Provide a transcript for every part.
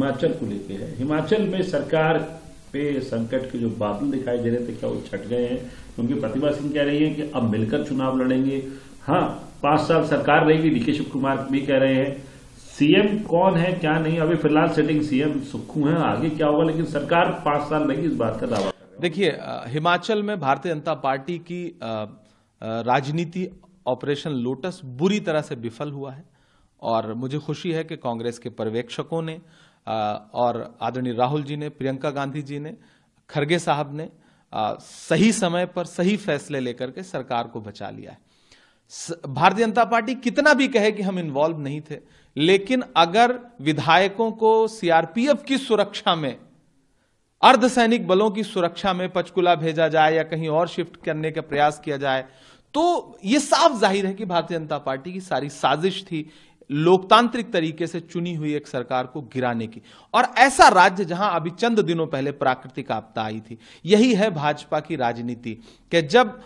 हिमाचल को लेकर है हिमाचल में सरकार पे संकट के जो बादल दिखाई दे रहे थे क्या वो छट गए हैं क्योंकि प्रतिभा सिंह कह रही है कि अब मिलकर चुनाव लड़ेंगे हाँ पांच साल सरकार रहेगी डीके शिव कुमार भी कह रहे हैं सीएम कौन है क्या नहीं अभी फिलहाल सेटिंग सीएम सुखू है आगे क्या होगा लेकिन सरकार पांच साल रहेगी इस बात का दावा देखिए हिमाचल में भारतीय जनता पार्टी की राजनीति ऑपरेशन लोटस बुरी तरह से विफल हुआ है और मुझे खुशी है कि कांग्रेस के पर्यवेक्षकों ने और आदरणीय राहुल जी ने प्रियंका गांधी जी ने खरगे साहब ने सही समय पर सही फैसले लेकर के सरकार को बचा लिया है भारतीय जनता पार्टी कितना भी कहे कि हम इन्वॉल्व नहीं थे लेकिन अगर विधायकों को सीआरपीएफ की सुरक्षा में अर्धसैनिक बलों की सुरक्षा में पचकुला भेजा जाए या कहीं और शिफ्ट करने का प्रयास किया जाए तो यह साफ जाहिर है कि भारतीय जनता पार्टी की सारी साजिश थी लोकतांत्रिक तरीके से चुनी हुई एक सरकार को गिराने की और ऐसा राज्य जहां अभी चंद दिनों पहले प्राकृतिक आपदा आई थी यही है भाजपा की राजनीति कि जब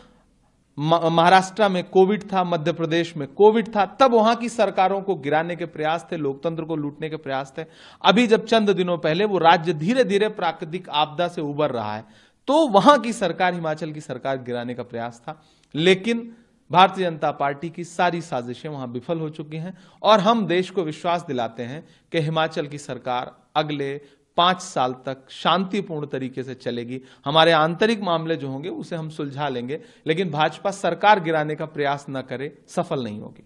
महाराष्ट्र में कोविड था मध्य प्रदेश में कोविड था तब वहां की सरकारों को गिराने के प्रयास थे लोकतंत्र को लूटने के प्रयास थे अभी जब चंद दिनों पहले वो राज्य धीरे धीरे प्राकृतिक आपदा से उबर रहा है तो वहां की सरकार हिमाचल की सरकार गिराने का प्रयास था लेकिन भारतीय जनता पार्टी की सारी साजिशें वहां विफल हो चुकी हैं और हम देश को विश्वास दिलाते हैं कि हिमाचल की सरकार अगले पांच साल तक शांतिपूर्ण तरीके से चलेगी हमारे आंतरिक मामले जो होंगे उसे हम सुलझा लेंगे लेकिन भाजपा सरकार गिराने का प्रयास न करे सफल नहीं होगी